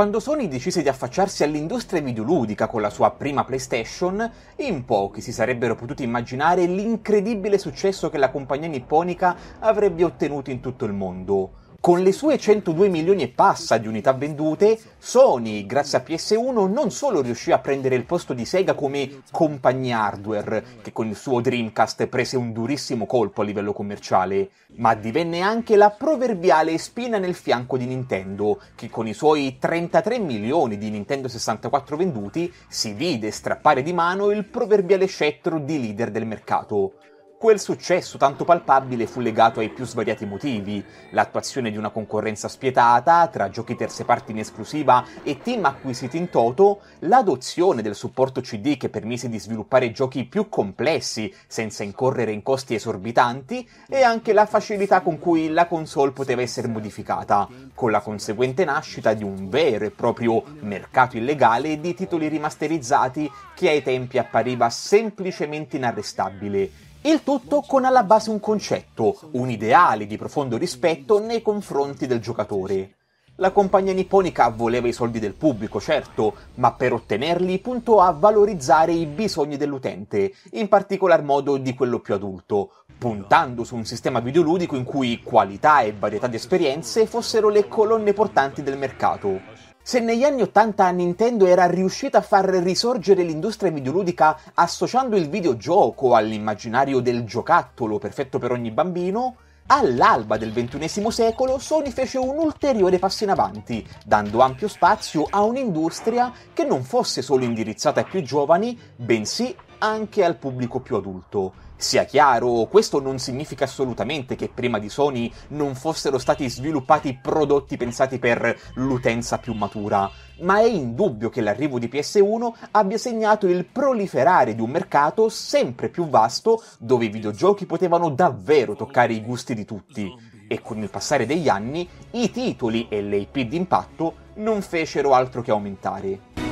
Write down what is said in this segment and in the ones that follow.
Quando Sony decise di affacciarsi all'industria videoludica con la sua prima PlayStation, in pochi si sarebbero potuti immaginare l'incredibile successo che la compagnia nipponica avrebbe ottenuto in tutto il mondo. Con le sue 102 milioni e passa di unità vendute, Sony, grazie a PS1, non solo riuscì a prendere il posto di Sega come compagnia hardware, che con il suo Dreamcast prese un durissimo colpo a livello commerciale, ma divenne anche la proverbiale spina nel fianco di Nintendo, che con i suoi 33 milioni di Nintendo 64 venduti si vide strappare di mano il proverbiale scettro di leader del mercato. Quel successo tanto palpabile fu legato ai più svariati motivi, l'attuazione di una concorrenza spietata tra giochi terze parti in esclusiva e team acquisiti in toto, l'adozione del supporto CD che permise di sviluppare giochi più complessi senza incorrere in costi esorbitanti e anche la facilità con cui la console poteva essere modificata, con la conseguente nascita di un vero e proprio mercato illegale di titoli rimasterizzati che ai tempi appariva semplicemente inarrestabile il tutto con alla base un concetto, un ideale di profondo rispetto nei confronti del giocatore. La compagnia nipponica voleva i soldi del pubblico, certo, ma per ottenerli puntò a valorizzare i bisogni dell'utente, in particolar modo di quello più adulto, puntando su un sistema videoludico in cui qualità e varietà di esperienze fossero le colonne portanti del mercato. Se negli anni 80 Nintendo era riuscita a far risorgere l'industria videoludica associando il videogioco all'immaginario del giocattolo perfetto per ogni bambino, All'alba del XXI secolo Sony fece un ulteriore passo in avanti, dando ampio spazio a un'industria che non fosse solo indirizzata ai più giovani, bensì anche al pubblico più adulto. Sia chiaro, questo non significa assolutamente che prima di Sony non fossero stati sviluppati prodotti pensati per l'utenza più matura, ma è indubbio che l'arrivo di PS1 abbia segnato il proliferare di un mercato sempre più vasto dove i videogiochi potevano davvero toccare i gusti di tutti. E con il passare degli anni i titoli e le IP d'impatto non fecero altro che aumentare.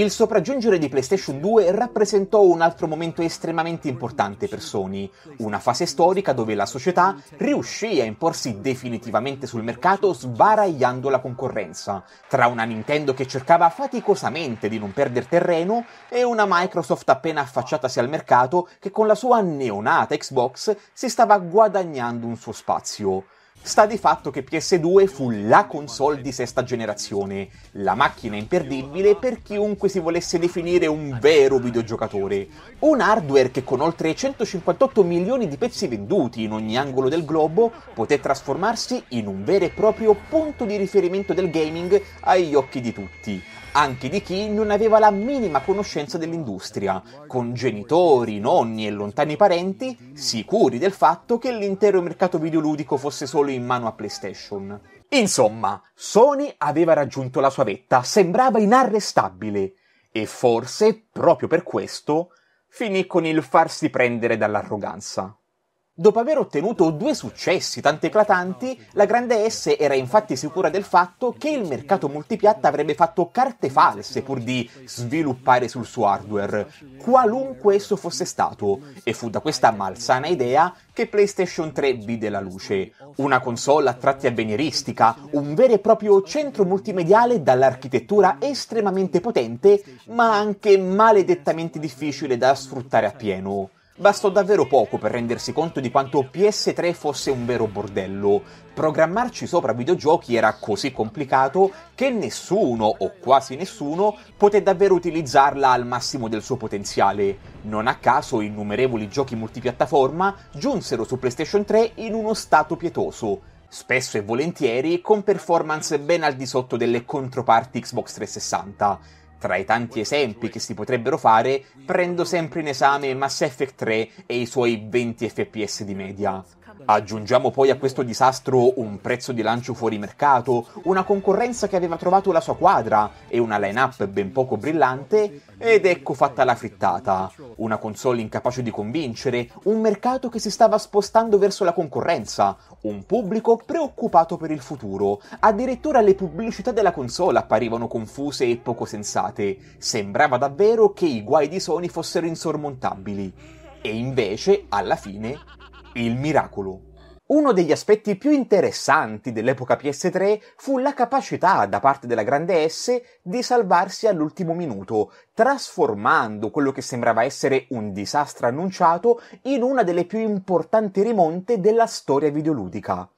Il sopraggiungere di PlayStation 2 rappresentò un altro momento estremamente importante per Sony, una fase storica dove la società riuscì a imporsi definitivamente sul mercato sbaragliando la concorrenza, tra una Nintendo che cercava faticosamente di non perdere terreno e una Microsoft appena affacciatasi al mercato che con la sua neonata Xbox si stava guadagnando un suo spazio. Sta di fatto che PS2 fu la console di sesta generazione, la macchina imperdibile per chiunque si volesse definire un vero videogiocatore. Un hardware che con oltre 158 milioni di pezzi venduti in ogni angolo del globo poté trasformarsi in un vero e proprio punto di riferimento del gaming agli occhi di tutti, anche di chi non aveva la minima conoscenza dell'industria, con genitori, nonni e lontani parenti sicuri del fatto che l'intero mercato videoludico fosse solo in mano a PlayStation. Insomma, Sony aveva raggiunto la sua vetta, sembrava inarrestabile e forse proprio per questo finì con il farsi prendere dall'arroganza. Dopo aver ottenuto due successi tanto eclatanti, la grande S era infatti sicura del fatto che il mercato multipiatta avrebbe fatto carte false pur di sviluppare sul suo hardware, qualunque esso fosse stato, e fu da questa malsana idea che PlayStation 3 vide la luce. Una console a tratti avveniristica, un vero e proprio centro multimediale dall'architettura estremamente potente, ma anche maledettamente difficile da sfruttare appieno. Bastò davvero poco per rendersi conto di quanto PS3 fosse un vero bordello. Programmarci sopra videogiochi era così complicato che nessuno, o quasi nessuno, poté davvero utilizzarla al massimo del suo potenziale. Non a caso innumerevoli giochi multipiattaforma giunsero su PlayStation 3 in uno stato pietoso, spesso e volentieri con performance ben al di sotto delle controparti Xbox 360. Tra i tanti esempi che si potrebbero fare, prendo sempre in esame Mass Effect 3 e i suoi 20 fps di media. Aggiungiamo poi a questo disastro un prezzo di lancio fuori mercato, una concorrenza che aveva trovato la sua quadra e una line-up ben poco brillante, ed ecco fatta la frittata. Una console incapace di convincere, un mercato che si stava spostando verso la concorrenza, un pubblico preoccupato per il futuro. Addirittura le pubblicità della console apparivano confuse e poco sensate. Sembrava davvero che i guai di Sony fossero insormontabili. E invece, alla fine, il miracolo. Uno degli aspetti più interessanti dell'epoca PS3 fu la capacità da parte della grande S di salvarsi all'ultimo minuto, trasformando quello che sembrava essere un disastro annunciato in una delle più importanti rimonte della storia videoludica.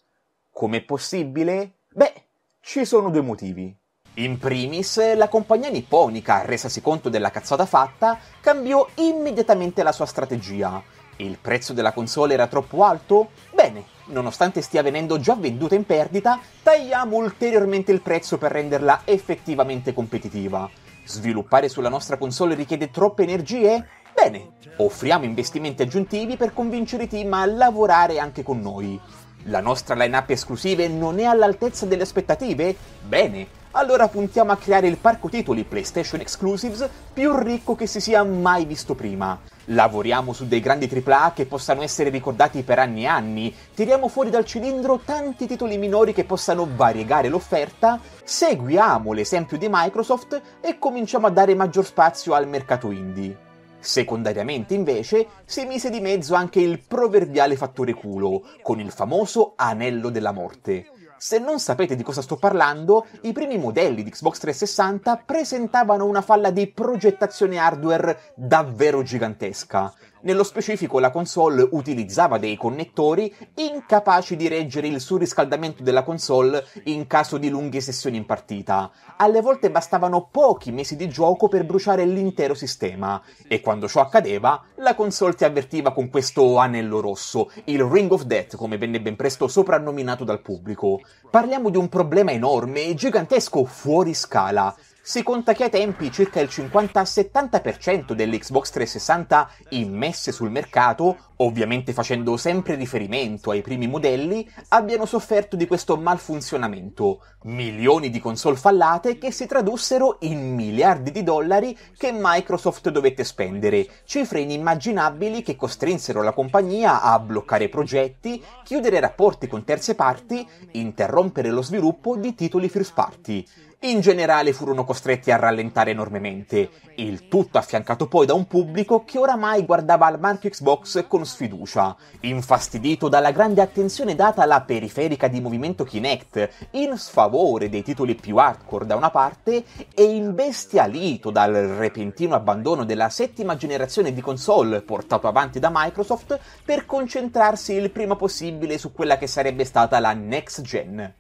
Com'è possibile? Beh, ci sono due motivi. In primis, la compagnia nipponica, resasi conto della cazzata fatta, cambiò immediatamente la sua strategia il prezzo della console era troppo alto? Bene, nonostante stia venendo già venduta in perdita, tagliamo ulteriormente il prezzo per renderla effettivamente competitiva. Sviluppare sulla nostra console richiede troppe energie? Bene, offriamo investimenti aggiuntivi per convincere i team a lavorare anche con noi. La nostra line-up esclusive non è all'altezza delle aspettative? Bene, allora puntiamo a creare il parco titoli PlayStation Exclusives più ricco che si sia mai visto prima. Lavoriamo su dei grandi AAA che possano essere ricordati per anni e anni, tiriamo fuori dal cilindro tanti titoli minori che possano variegare l'offerta, seguiamo l'esempio di Microsoft e cominciamo a dare maggior spazio al mercato indie. Secondariamente, invece, si mise di mezzo anche il proverbiale fattore culo, con il famoso anello della morte se non sapete di cosa sto parlando, i primi modelli di Xbox 360 presentavano una falla di progettazione hardware davvero gigantesca. Nello specifico la console utilizzava dei connettori incapaci di reggere il surriscaldamento della console in caso di lunghe sessioni in partita. Alle volte bastavano pochi mesi di gioco per bruciare l'intero sistema e quando ciò accadeva la console ti avvertiva con questo anello rosso, il Ring of Death come venne ben presto soprannominato dal pubblico. Parliamo di un problema enorme e gigantesco fuori scala si conta che ai tempi circa il 50-70% delle Xbox 360 immesse sul mercato, ovviamente facendo sempre riferimento ai primi modelli, abbiano sofferto di questo malfunzionamento. Milioni di console fallate che si tradussero in miliardi di dollari che Microsoft dovette spendere, cifre inimmaginabili che costrinsero la compagnia a bloccare progetti, chiudere rapporti con terze parti, interrompere lo sviluppo di titoli first party in generale furono costretti a rallentare enormemente, il tutto affiancato poi da un pubblico che oramai guardava al marchio Xbox con sfiducia, infastidito dalla grande attenzione data alla periferica di movimento Kinect, in sfavore dei titoli più hardcore da una parte e imbestialito dal repentino abbandono della settima generazione di console portato avanti da Microsoft per concentrarsi il prima possibile su quella che sarebbe stata la next gen.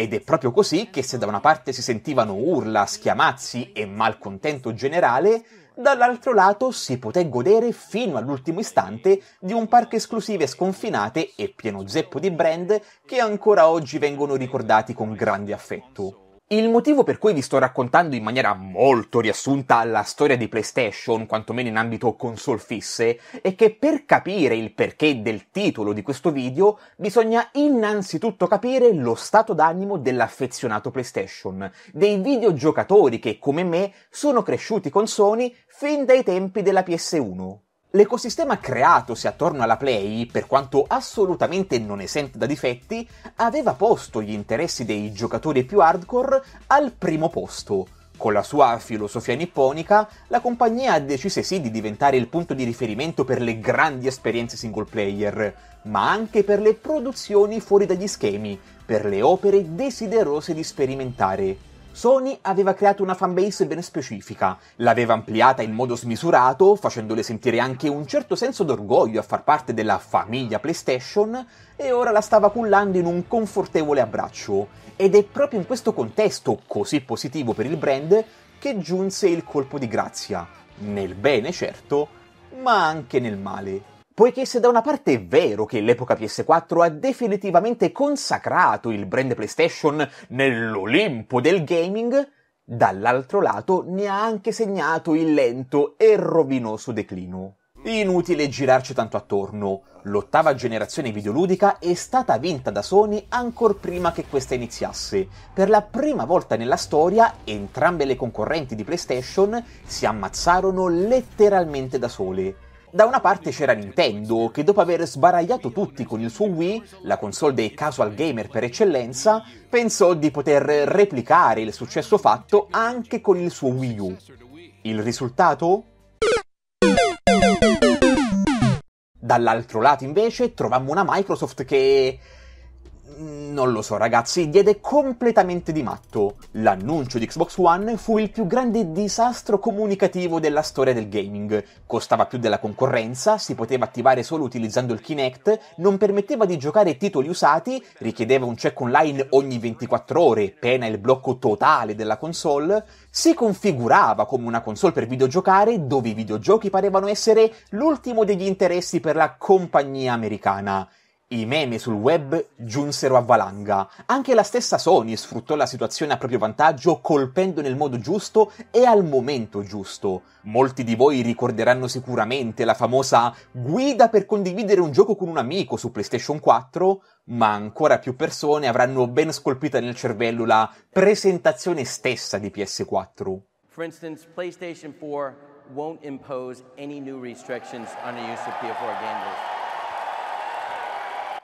Ed è proprio così che se da una parte si sentivano urla, schiamazzi e malcontento generale, dall'altro lato si poté godere fino all'ultimo istante di un parco esclusive sconfinate e pieno zeppo di brand che ancora oggi vengono ricordati con grande affetto. Il motivo per cui vi sto raccontando in maniera molto riassunta la storia di PlayStation, quantomeno in ambito console fisse, è che per capire il perché del titolo di questo video bisogna innanzitutto capire lo stato d'animo dell'affezionato PlayStation, dei videogiocatori che, come me, sono cresciuti con Sony fin dai tempi della PS1. L'ecosistema creatosi attorno alla Play, per quanto assolutamente non esente da difetti, aveva posto gli interessi dei giocatori più hardcore al primo posto. Con la sua filosofia nipponica, la compagnia decise sì di diventare il punto di riferimento per le grandi esperienze single player, ma anche per le produzioni fuori dagli schemi, per le opere desiderose di sperimentare. Sony aveva creato una fanbase ben specifica, l'aveva ampliata in modo smisurato, facendole sentire anche un certo senso d'orgoglio a far parte della famiglia PlayStation, e ora la stava cullando in un confortevole abbraccio. Ed è proprio in questo contesto, così positivo per il brand, che giunse il colpo di grazia, nel bene certo, ma anche nel male poiché se da una parte è vero che l'epoca PS4 ha definitivamente consacrato il brand PlayStation nell'Olimpo del gaming, dall'altro lato ne ha anche segnato il lento e rovinoso declino. Inutile girarci tanto attorno, l'ottava generazione videoludica è stata vinta da Sony ancor prima che questa iniziasse. Per la prima volta nella storia entrambe le concorrenti di PlayStation si ammazzarono letteralmente da sole. Da una parte c'era Nintendo, che dopo aver sbaragliato tutti con il suo Wii, la console dei casual gamer per eccellenza, pensò di poter replicare il successo fatto anche con il suo Wii U. Il risultato? Dall'altro lato invece trovammo una Microsoft che Mm, non lo so ragazzi, diede completamente di matto. L'annuncio di Xbox One fu il più grande disastro comunicativo della storia del gaming. Costava più della concorrenza, si poteva attivare solo utilizzando il Kinect, non permetteva di giocare titoli usati, richiedeva un check online ogni 24 ore, pena il blocco totale della console, si configurava come una console per videogiocare dove i videogiochi parevano essere l'ultimo degli interessi per la compagnia americana. I meme sul web giunsero a valanga. Anche la stessa Sony sfruttò la situazione a proprio vantaggio colpendo nel modo giusto e al momento giusto. Molti di voi ricorderanno sicuramente la famosa guida per condividere un gioco con un amico su PlayStation 4, ma ancora più persone avranno ben scolpita nel cervello la presentazione stessa di PS4. For instance, PlayStation 4 won't impose any new restrictions on the use of PS4 gamers.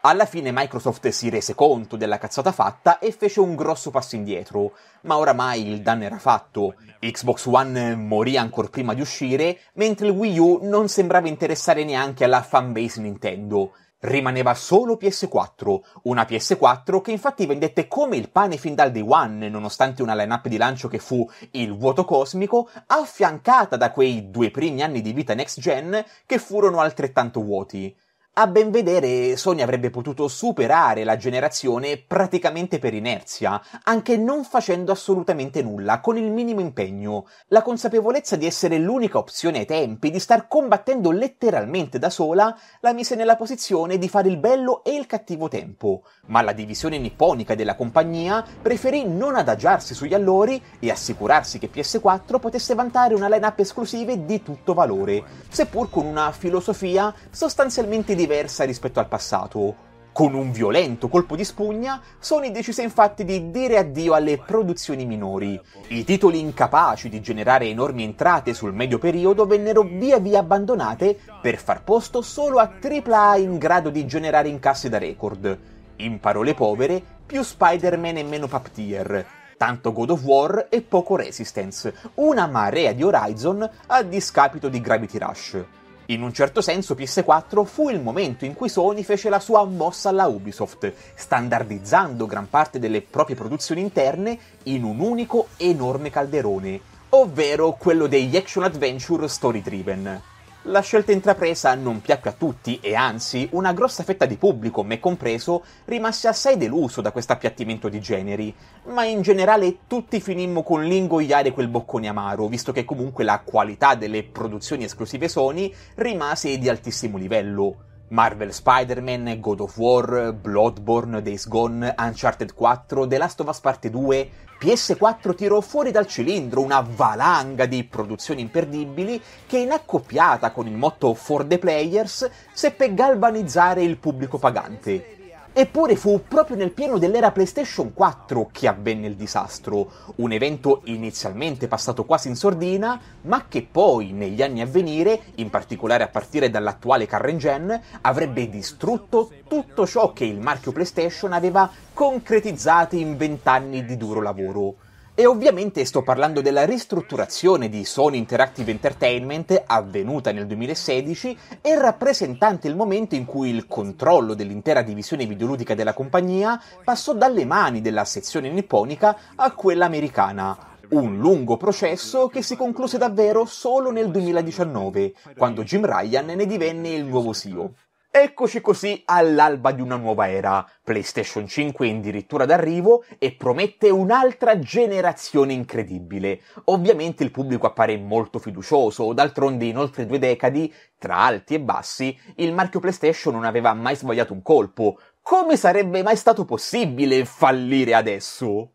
Alla fine Microsoft si rese conto della cazzata fatta e fece un grosso passo indietro, ma oramai il danno era fatto. Xbox One morì ancora prima di uscire, mentre il Wii U non sembrava interessare neanche alla fanbase Nintendo. Rimaneva solo PS4, una PS4 che infatti vendette come il pane fin dal day one, nonostante una line-up di lancio che fu il vuoto cosmico, affiancata da quei due primi anni di vita next gen che furono altrettanto vuoti. A ben vedere, Sony avrebbe potuto superare la generazione praticamente per inerzia, anche non facendo assolutamente nulla, con il minimo impegno. La consapevolezza di essere l'unica opzione ai tempi, di star combattendo letteralmente da sola, la mise nella posizione di fare il bello e il cattivo tempo. Ma la divisione nipponica della compagnia preferì non adagiarsi sugli allori e assicurarsi che PS4 potesse vantare una line-up esclusive di tutto valore, seppur con una filosofia sostanzialmente diversa diversa rispetto al passato. Con un violento colpo di spugna, Sony decise infatti di dire addio alle produzioni minori. I titoli incapaci di generare enormi entrate sul medio periodo vennero via via abbandonate per far posto solo a AAA in grado di generare incassi da record. In parole povere, più Spider-Man e meno Tier. Tanto God of War e poco Resistance, una marea di Horizon a discapito di Gravity Rush. In un certo senso PS4 fu il momento in cui Sony fece la sua mossa alla Ubisoft, standardizzando gran parte delle proprie produzioni interne in un unico enorme calderone, ovvero quello degli action adventure story driven. La scelta intrapresa non piacque a tutti e anzi una grossa fetta di pubblico, me compreso, rimase assai deluso da questo appiattimento di generi, ma in generale tutti finimmo con l'ingoiare quel boccone amaro, visto che comunque la qualità delle produzioni esclusive Sony rimase di altissimo livello. Marvel Spider-Man, God of War, Bloodborne, Days Gone, Uncharted 4, The Last of Us Parte 2, PS4 tirò fuori dal cilindro una valanga di produzioni imperdibili che in accoppiata con il motto For the Players seppe galvanizzare il pubblico pagante. Eppure fu proprio nel pieno dell'era PlayStation 4 che avvenne il disastro, un evento inizialmente passato quasi in sordina, ma che poi negli anni a venire, in particolare a partire dall'attuale current gen, avrebbe distrutto tutto ciò che il marchio PlayStation aveva concretizzato in vent'anni di duro lavoro. E ovviamente sto parlando della ristrutturazione di Sony Interactive Entertainment avvenuta nel 2016 e rappresentante il momento in cui il controllo dell'intera divisione videoludica della compagnia passò dalle mani della sezione nipponica a quella americana, un lungo processo che si concluse davvero solo nel 2019, quando Jim Ryan ne divenne il nuovo CEO. Eccoci così all'alba di una nuova era. PlayStation 5 è addirittura d'arrivo e promette un'altra generazione incredibile. Ovviamente il pubblico appare molto fiducioso, d'altronde in oltre due decadi, tra alti e bassi, il marchio PlayStation non aveva mai sbagliato un colpo. Come sarebbe mai stato possibile fallire adesso?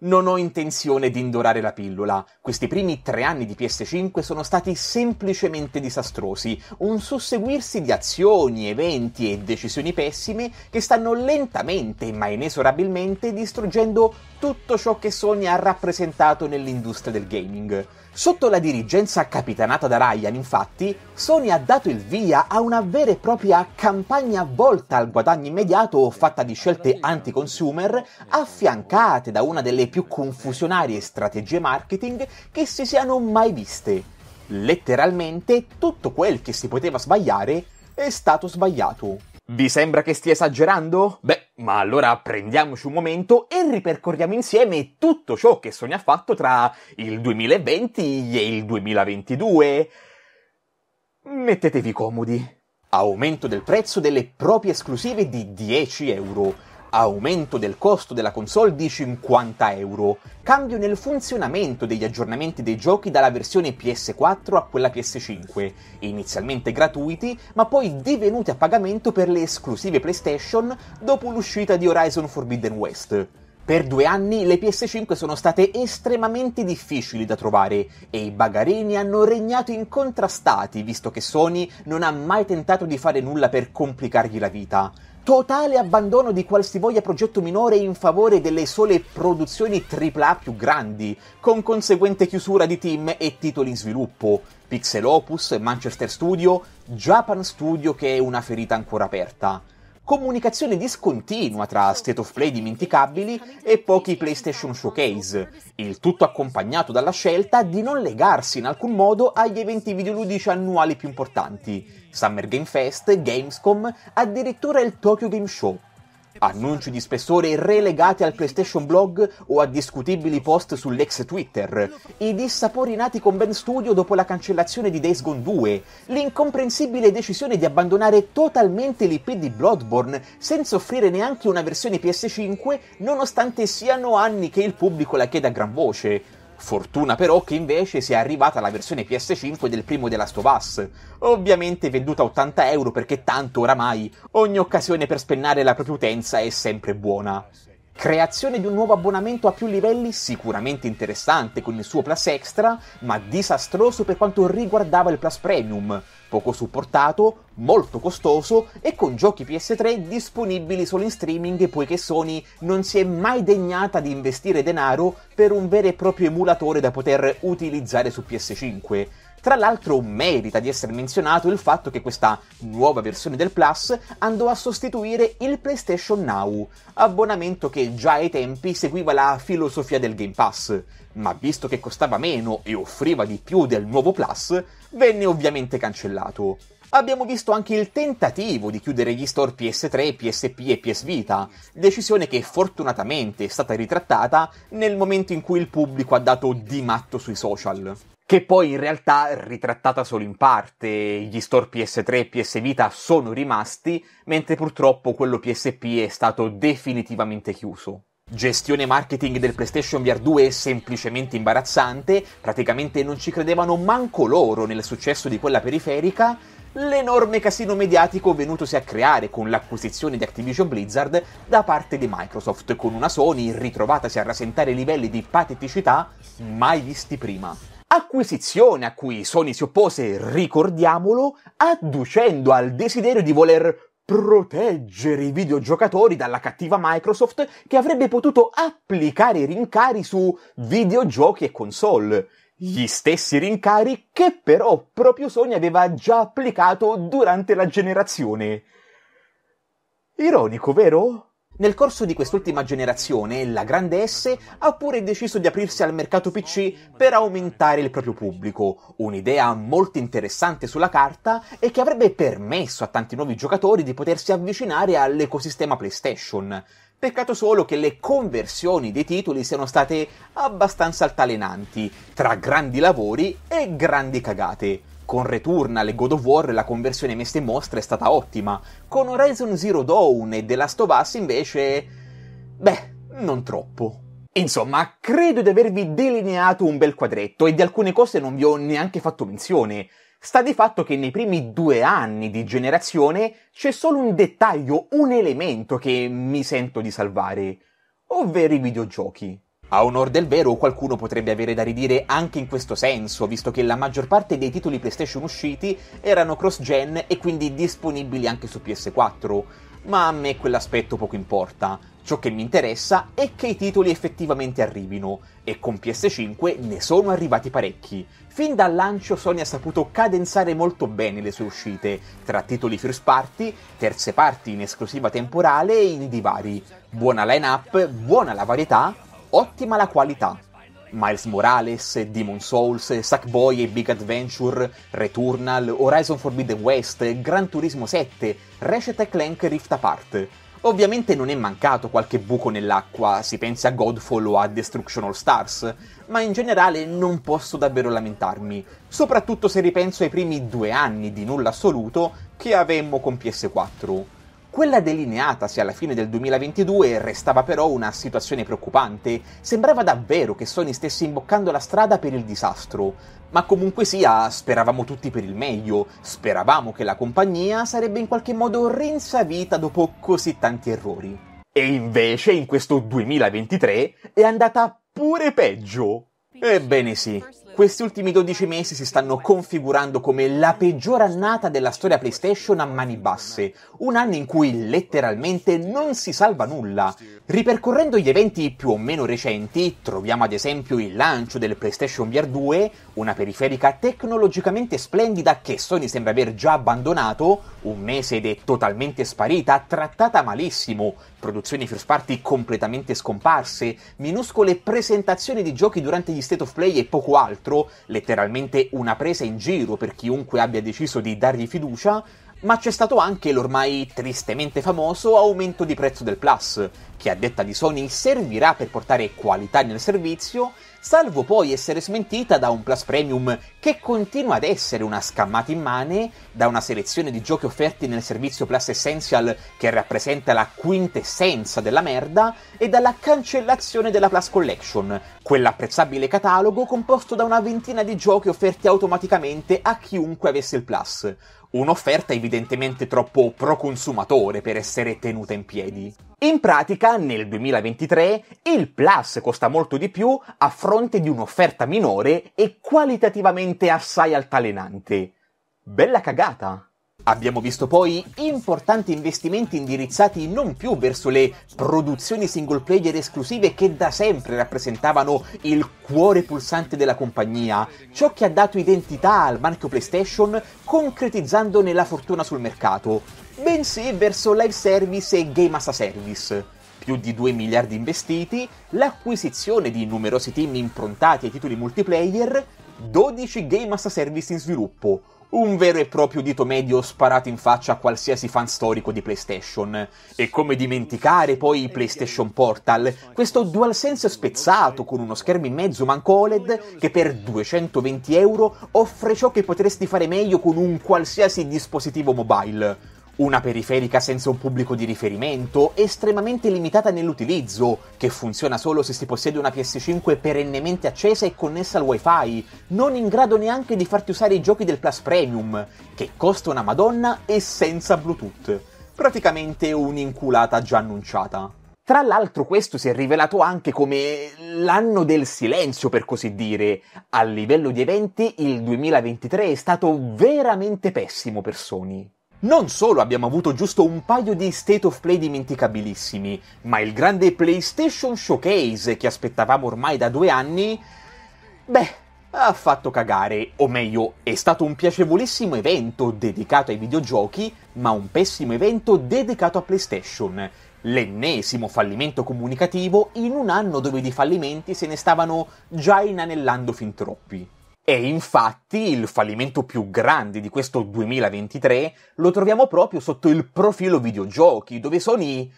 Non ho intenzione di indorare la pillola. Questi primi tre anni di PS5 sono stati semplicemente disastrosi, un susseguirsi di azioni, eventi e decisioni pessime che stanno lentamente ma inesorabilmente distruggendo tutto ciò che Sony ha rappresentato nell'industria del gaming. Sotto la dirigenza capitanata da Ryan, infatti, Sony ha dato il via a una vera e propria campagna volta al guadagno immediato fatta di scelte anti-consumer, affiancate da una delle più confusionarie strategie marketing che si siano mai viste. Letteralmente tutto quel che si poteva sbagliare è stato sbagliato. Vi sembra che stia esagerando? Beh, ma allora prendiamoci un momento e ripercorriamo insieme tutto ciò che Sony ha fatto tra il 2020 e il 2022. Mettetevi comodi. Aumento del prezzo delle proprie esclusive di 10 euro aumento del costo della console di 50 euro, cambio nel funzionamento degli aggiornamenti dei giochi dalla versione PS4 a quella PS5, inizialmente gratuiti ma poi divenuti a pagamento per le esclusive PlayStation dopo l'uscita di Horizon Forbidden West. Per due anni le PS5 sono state estremamente difficili da trovare e i bagarini hanno regnato incontrastati visto che Sony non ha mai tentato di fare nulla per complicargli la vita totale abbandono di qualsivoglia progetto minore in favore delle sole produzioni AAA più grandi, con conseguente chiusura di team e titoli in sviluppo. Pixel Opus, Manchester Studio, Japan Studio che è una ferita ancora aperta. Comunicazione discontinua tra State of Play dimenticabili e pochi PlayStation Showcase, il tutto accompagnato dalla scelta di non legarsi in alcun modo agli eventi videoludici annuali più importanti Summer Game Fest, Gamescom, addirittura il Tokyo Game Show. Annunci di spessore relegati al PlayStation Blog o a discutibili post sull'ex Twitter, i dissapori nati con Ben Studio dopo la cancellazione di Days Gone 2, l'incomprensibile decisione di abbandonare totalmente l'IP di Bloodborne senza offrire neanche una versione PS5 nonostante siano anni che il pubblico la chieda a gran voce, Fortuna però che invece sia arrivata la versione PS5 del primo della Stovass, ovviamente venduta a 80 euro perché tanto oramai ogni occasione per spennare la propria utenza è sempre buona. Creazione di un nuovo abbonamento a più livelli sicuramente interessante con il suo Plus Extra, ma disastroso per quanto riguardava il Plus Premium, poco supportato, molto costoso e con giochi PS3 disponibili solo in streaming poiché Sony non si è mai degnata di investire denaro per un vero e proprio emulatore da poter utilizzare su PS5 tra l'altro merita di essere menzionato il fatto che questa nuova versione del Plus andò a sostituire il PlayStation Now, abbonamento che già ai tempi seguiva la filosofia del Game Pass, ma visto che costava meno e offriva di più del nuovo Plus, venne ovviamente cancellato. Abbiamo visto anche il tentativo di chiudere gli store PS3, PSP e PS Vita, decisione che fortunatamente è stata ritrattata nel momento in cui il pubblico ha dato di matto sui social che poi in realtà ritrattata solo in parte, gli store PS3 e PS Vita sono rimasti, mentre purtroppo quello PSP è stato definitivamente chiuso. Gestione marketing del PlayStation VR 2 è semplicemente imbarazzante, praticamente non ci credevano manco loro nel successo di quella periferica, l'enorme casino mediatico venutosi a creare con l'acquisizione di Activision Blizzard da parte di Microsoft, con una Sony ritrovatasi a rasentare livelli di pateticità mai visti prima acquisizione a cui Sony si oppose, ricordiamolo, adducendo al desiderio di voler proteggere i videogiocatori dalla cattiva Microsoft che avrebbe potuto applicare i rincari su videogiochi e console. Gli stessi rincari che però proprio Sony aveva già applicato durante la generazione. Ironico, vero? Nel corso di quest'ultima generazione, la grande S ha pure deciso di aprirsi al mercato PC per aumentare il proprio pubblico, un'idea molto interessante sulla carta e che avrebbe permesso a tanti nuovi giocatori di potersi avvicinare all'ecosistema PlayStation. Peccato solo che le conversioni dei titoli siano state abbastanza altalenanti, tra grandi lavori e grandi cagate con Returnal e God of War la conversione messa in mostra è stata ottima. Con Horizon Zero Dawn e The Last of Us invece... beh, non troppo. Insomma, credo di avervi delineato un bel quadretto e di alcune cose non vi ho neanche fatto menzione. Sta di fatto che nei primi due anni di generazione c'è solo un dettaglio, un elemento che mi sento di salvare, ovvero i videogiochi. A onor del vero, qualcuno potrebbe avere da ridire anche in questo senso, visto che la maggior parte dei titoli PlayStation usciti erano cross-gen e quindi disponibili anche su PS4. Ma a me quell'aspetto poco importa. Ciò che mi interessa è che i titoli effettivamente arrivino, e con PS5 ne sono arrivati parecchi. Fin dal lancio Sony ha saputo cadenzare molto bene le sue uscite, tra titoli first party, terze parti in esclusiva temporale e in divari. Buona line-up, buona la varietà, ottima la qualità. Miles Morales, Demon Souls, Sackboy e Big Adventure, Returnal, Horizon Forbidden West, Gran Turismo 7, Ratchet Clank Rift Apart. Ovviamente non è mancato qualche buco nell'acqua, si pensi a Godfall o a Destruction All Stars, ma in generale non posso davvero lamentarmi, soprattutto se ripenso ai primi due anni di nulla assoluto che avemmo con PS4. Quella delineatasi alla fine del 2022 restava però una situazione preoccupante, sembrava davvero che Sony stesse imboccando la strada per il disastro, ma comunque sia speravamo tutti per il meglio, speravamo che la compagnia sarebbe in qualche modo rinsavita dopo così tanti errori. E invece in questo 2023 è andata pure peggio. Ebbene sì, questi ultimi 12 mesi si stanno configurando come la peggior annata della storia PlayStation a mani basse, un anno in cui letteralmente non si salva nulla. Ripercorrendo gli eventi più o meno recenti, troviamo ad esempio il lancio del PlayStation VR 2, una periferica tecnologicamente splendida che Sony sembra aver già abbandonato, un mese ed è totalmente sparita, trattata malissimo, produzioni first party completamente scomparse, minuscole presentazioni di giochi durante gli state of play e poco altro letteralmente una presa in giro per chiunque abbia deciso di dargli fiducia, ma c'è stato anche l'ormai tristemente famoso aumento di prezzo del Plus, che a detta di Sony servirà per portare qualità nel servizio, salvo poi essere smentita da un Plus Premium che continua ad essere una scammata immane, da una selezione di giochi offerti nel servizio Plus Essential che rappresenta la quintessenza della merda, e dalla cancellazione della Plus Collection, quell'apprezzabile catalogo composto da una ventina di giochi offerti automaticamente a chiunque avesse il Plus, un'offerta evidentemente troppo pro-consumatore per essere tenuta in piedi. In pratica, nel 2023, il Plus costa molto di più a fronte di un'offerta minore e qualitativamente assai altalenante. Bella cagata! Abbiamo visto poi importanti investimenti indirizzati non più verso le produzioni single player esclusive che da sempre rappresentavano il cuore pulsante della compagnia, ciò che ha dato identità al marchio PlayStation concretizzandone la fortuna sul mercato, bensì verso live service e game as a service più di 2 miliardi investiti, l'acquisizione di numerosi team improntati ai titoli multiplayer, 12 game as a service in sviluppo, un vero e proprio dito medio sparato in faccia a qualsiasi fan storico di PlayStation. E come dimenticare poi i PlayStation Portal, questo DualSense spezzato con uno schermo in mezzo manco OLED che per 220 euro offre ciò che potresti fare meglio con un qualsiasi dispositivo mobile una periferica senza un pubblico di riferimento, estremamente limitata nell'utilizzo, che funziona solo se si possiede una PS5 perennemente accesa e connessa al wifi, non in grado neanche di farti usare i giochi del Plus Premium, che costa una madonna e senza Bluetooth. Praticamente un'inculata già annunciata. Tra l'altro questo si è rivelato anche come l'anno del silenzio, per così dire. A livello di eventi il 2023 è stato veramente pessimo per Sony. Non solo abbiamo avuto giusto un paio di state of play dimenticabilissimi, ma il grande PlayStation Showcase che aspettavamo ormai da due anni, beh, ha fatto cagare, o meglio, è stato un piacevolissimo evento dedicato ai videogiochi, ma un pessimo evento dedicato a PlayStation. L'ennesimo fallimento comunicativo in un anno dove di fallimenti se ne stavano già inanellando fin troppi. E infatti il fallimento più grande di questo 2023 lo troviamo proprio sotto il profilo videogiochi, dove Sony...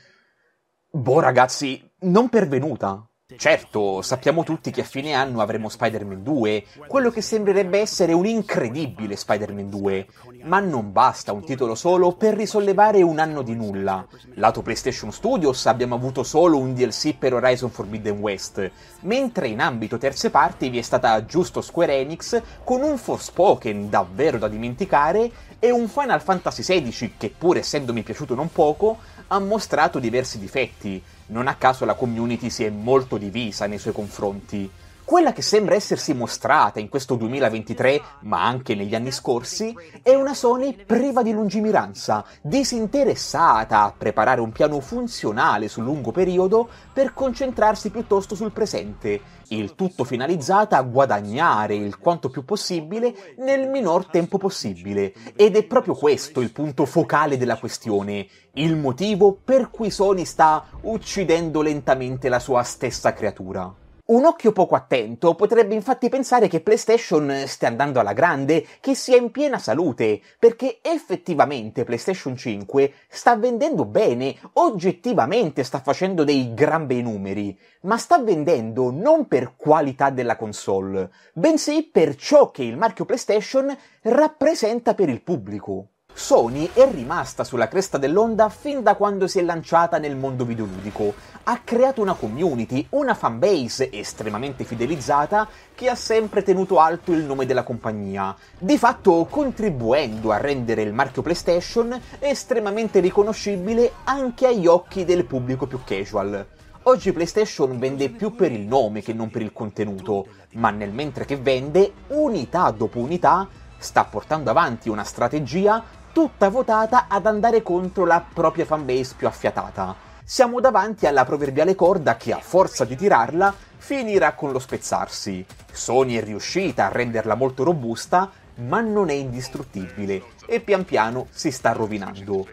Boh ragazzi, non pervenuta. Certo, sappiamo tutti che a fine anno avremo Spider-Man 2, quello che sembrerebbe essere un incredibile Spider-Man 2, ma non basta un titolo solo per risollevare un anno di nulla. Lato PlayStation Studios abbiamo avuto solo un DLC per Horizon Forbidden West, mentre in ambito terze parti vi è stata giusto Square Enix con un Forspoken davvero da dimenticare e un Final Fantasy XVI che pur essendomi piaciuto non poco ha mostrato diversi difetti. Non a caso la community si è molto divisa nei suoi confronti. Quella che sembra essersi mostrata in questo 2023, ma anche negli anni scorsi, è una Sony priva di lungimiranza, disinteressata a preparare un piano funzionale sul lungo periodo per concentrarsi piuttosto sul presente, il tutto finalizzata a guadagnare il quanto più possibile nel minor tempo possibile. Ed è proprio questo il punto focale della questione, il motivo per cui Sony sta uccidendo lentamente la sua stessa creatura. Un occhio poco attento potrebbe infatti pensare che PlayStation stia andando alla grande, che sia in piena salute, perché effettivamente PlayStation 5 sta vendendo bene, oggettivamente sta facendo dei gran bei numeri, ma sta vendendo non per qualità della console, bensì per ciò che il marchio PlayStation rappresenta per il pubblico. Sony è rimasta sulla cresta dell'onda fin da quando si è lanciata nel mondo videoludico. Ha creato una community, una fanbase estremamente fidelizzata che ha sempre tenuto alto il nome della compagnia, di fatto contribuendo a rendere il marchio PlayStation estremamente riconoscibile anche agli occhi del pubblico più casual. Oggi PlayStation vende più per il nome che non per il contenuto, ma nel mentre che vende, unità dopo unità, sta portando avanti una strategia tutta votata ad andare contro la propria fanbase più affiatata. Siamo davanti alla proverbiale corda che, a forza di tirarla, finirà con lo spezzarsi. Sony è riuscita a renderla molto robusta, ma non è indistruttibile e pian piano si sta rovinando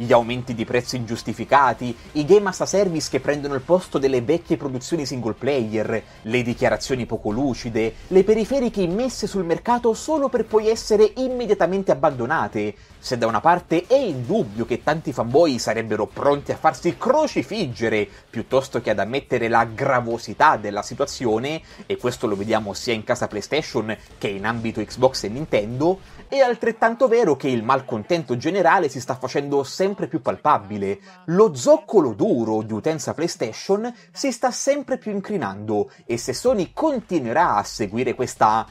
gli aumenti di prezzo ingiustificati, i game as a service che prendono il posto delle vecchie produzioni single player, le dichiarazioni poco lucide, le periferiche immesse sul mercato solo per poi essere immediatamente abbandonate. Se da una parte è indubbio che tanti fanboy sarebbero pronti a farsi crocifiggere piuttosto che ad ammettere la gravosità della situazione, e questo lo vediamo sia in casa PlayStation che in ambito Xbox e Nintendo, è altrettanto vero che il malcontento generale si sta facendo sempre sempre più palpabile, lo zoccolo duro di utenza PlayStation si sta sempre più incrinando e se Sony continuerà a seguire questa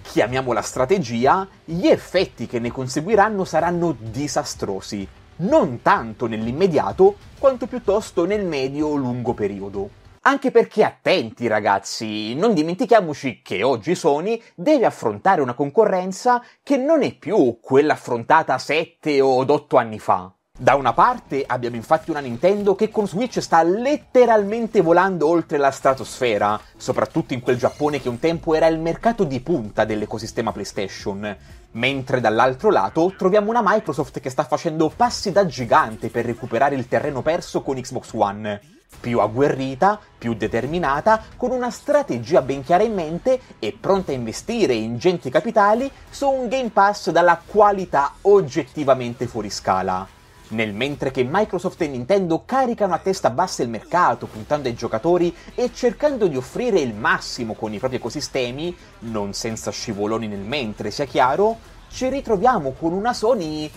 chiamiamola strategia, gli effetti che ne conseguiranno saranno disastrosi, non tanto nell'immediato quanto piuttosto nel medio-lungo periodo. Anche perché attenti ragazzi, non dimentichiamoci che oggi Sony deve affrontare una concorrenza che non è più quella affrontata 7 o 8 anni fa. Da una parte abbiamo infatti una Nintendo che con Switch sta letteralmente volando oltre la stratosfera, soprattutto in quel Giappone che un tempo era il mercato di punta dell'ecosistema PlayStation, mentre dall'altro lato troviamo una Microsoft che sta facendo passi da gigante per recuperare il terreno perso con Xbox One più agguerrita, più determinata, con una strategia ben chiara in mente e pronta a investire ingenti capitali su un Game Pass dalla qualità oggettivamente fuori scala. Nel mentre che Microsoft e Nintendo caricano a testa bassa il mercato, puntando ai giocatori e cercando di offrire il massimo con i propri ecosistemi, non senza scivoloni nel mentre sia chiaro, ci ritroviamo con una Sony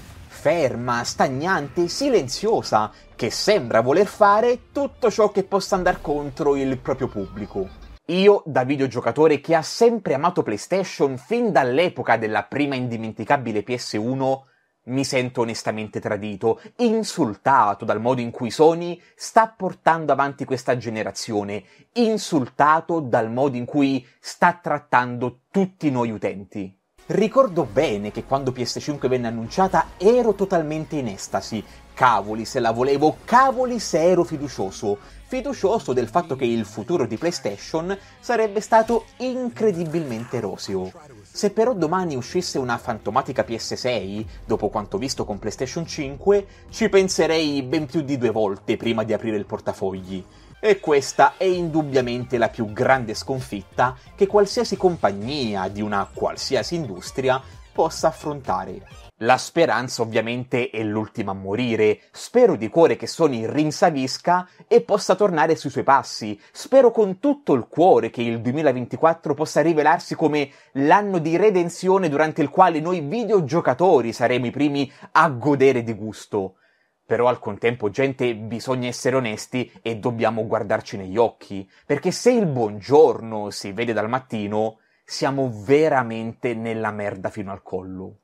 ferma, stagnante, silenziosa, che sembra voler fare tutto ciò che possa andare contro il proprio pubblico. Io, da videogiocatore che ha sempre amato PlayStation fin dall'epoca della prima indimenticabile PS1, mi sento onestamente tradito, insultato dal modo in cui Sony sta portando avanti questa generazione, insultato dal modo in cui sta trattando tutti noi utenti. Ricordo bene che quando PS5 venne annunciata ero totalmente in estasi. Cavoli se la volevo, cavoli se ero fiducioso. Fiducioso del fatto che il futuro di PlayStation sarebbe stato incredibilmente roseo. Se però domani uscisse una fantomatica PS6, dopo quanto visto con PlayStation 5, ci penserei ben più di due volte prima di aprire il portafogli. E questa è indubbiamente la più grande sconfitta che qualsiasi compagnia di una qualsiasi industria possa affrontare. La speranza ovviamente è l'ultima a morire. Spero di cuore che Sony rinsavisca e possa tornare sui suoi passi. Spero con tutto il cuore che il 2024 possa rivelarsi come l'anno di redenzione durante il quale noi videogiocatori saremo i primi a godere di gusto però al contempo, gente, bisogna essere onesti e dobbiamo guardarci negli occhi, perché se il buongiorno si vede dal mattino, siamo veramente nella merda fino al collo.